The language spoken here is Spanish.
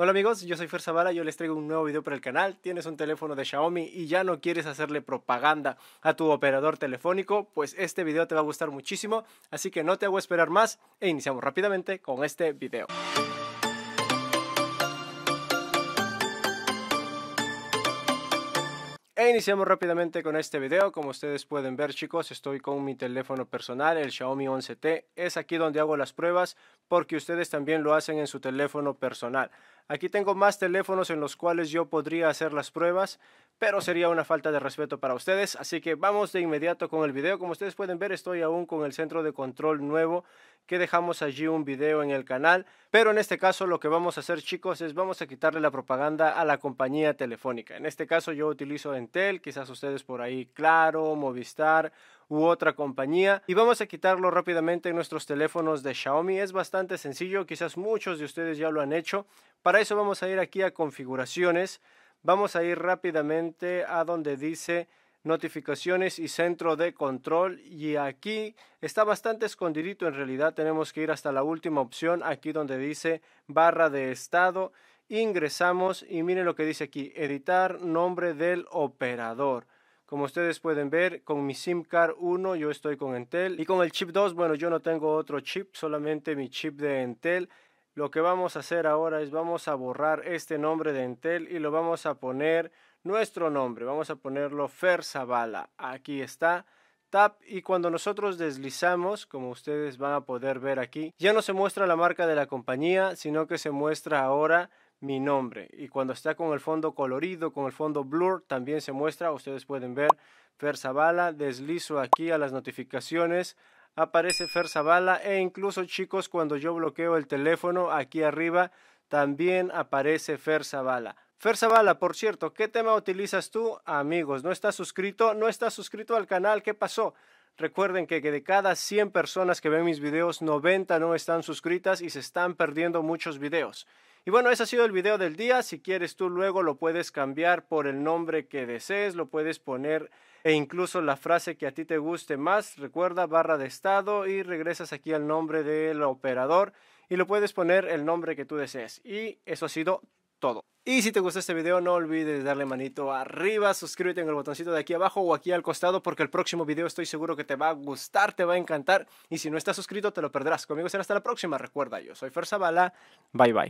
Hola amigos, yo soy Fer Zavala, yo les traigo un nuevo video para el canal. Tienes un teléfono de Xiaomi y ya no quieres hacerle propaganda a tu operador telefónico, pues este video te va a gustar muchísimo, así que no te hago esperar más e iniciamos rápidamente con este video. iniciamos rápidamente con este video. Como ustedes pueden ver chicos, estoy con mi teléfono personal, el Xiaomi 11T. Es aquí donde hago las pruebas porque ustedes también lo hacen en su teléfono personal. Aquí tengo más teléfonos en los cuales yo podría hacer las pruebas, pero sería una falta de respeto para ustedes. Así que vamos de inmediato con el video. Como ustedes pueden ver, estoy aún con el centro de control nuevo que dejamos allí un video en el canal. Pero en este caso lo que vamos a hacer chicos es vamos a quitarle la propaganda a la compañía telefónica. En este caso yo utilizo Entel, quizás ustedes por ahí Claro, Movistar u otra compañía y vamos a quitarlo rápidamente en nuestros teléfonos de Xiaomi. Es bastante sencillo, quizás muchos de ustedes ya lo han hecho. Para eso vamos a ir aquí a configuraciones, vamos a ir rápidamente a donde dice notificaciones y centro de control y aquí está bastante escondidito en realidad tenemos que ir hasta la última opción aquí donde dice barra de estado ingresamos y miren lo que dice aquí editar nombre del operador como ustedes pueden ver, con mi SIM card 1 yo estoy con Entel y con el chip 2, bueno, yo no tengo otro chip, solamente mi chip de Entel. Lo que vamos a hacer ahora es vamos a borrar este nombre de Entel y lo vamos a poner nuestro nombre. Vamos a ponerlo Fer Zavala. Aquí está. Tap y cuando nosotros deslizamos, como ustedes van a poder ver aquí, ya no se muestra la marca de la compañía, sino que se muestra ahora mi nombre. Y cuando está con el fondo colorido, con el fondo blur, también se muestra, ustedes pueden ver Fer Zavala. Deslizo aquí a las notificaciones, aparece Fer Zavala e incluso chicos cuando yo bloqueo el teléfono aquí arriba también aparece Fer Zavala. Fer Zavala, por cierto, ¿qué tema utilizas tú? Amigos, ¿no estás suscrito? ¿No estás suscrito al canal? ¿Qué pasó? Recuerden que, de cada 100 personas que ven mis videos, 90 no están suscritas y se están perdiendo muchos videos. Y bueno, ese ha sido el video del día. Si quieres tú luego lo puedes cambiar por el nombre que desees, lo puedes poner e incluso la frase que a ti te guste más. Recuerda barra de estado y regresas aquí al nombre del operador y lo puedes poner el nombre que tú desees. Y eso ha sido todo. Y si te gustó este video no olvides darle manito arriba, suscríbete en el botoncito de aquí abajo o aquí al costado porque el próximo video estoy seguro que te va a gustar, te va a encantar y si no estás suscrito te lo perderás. Conmigo será hasta la próxima, recuerda yo soy Fer bye bye.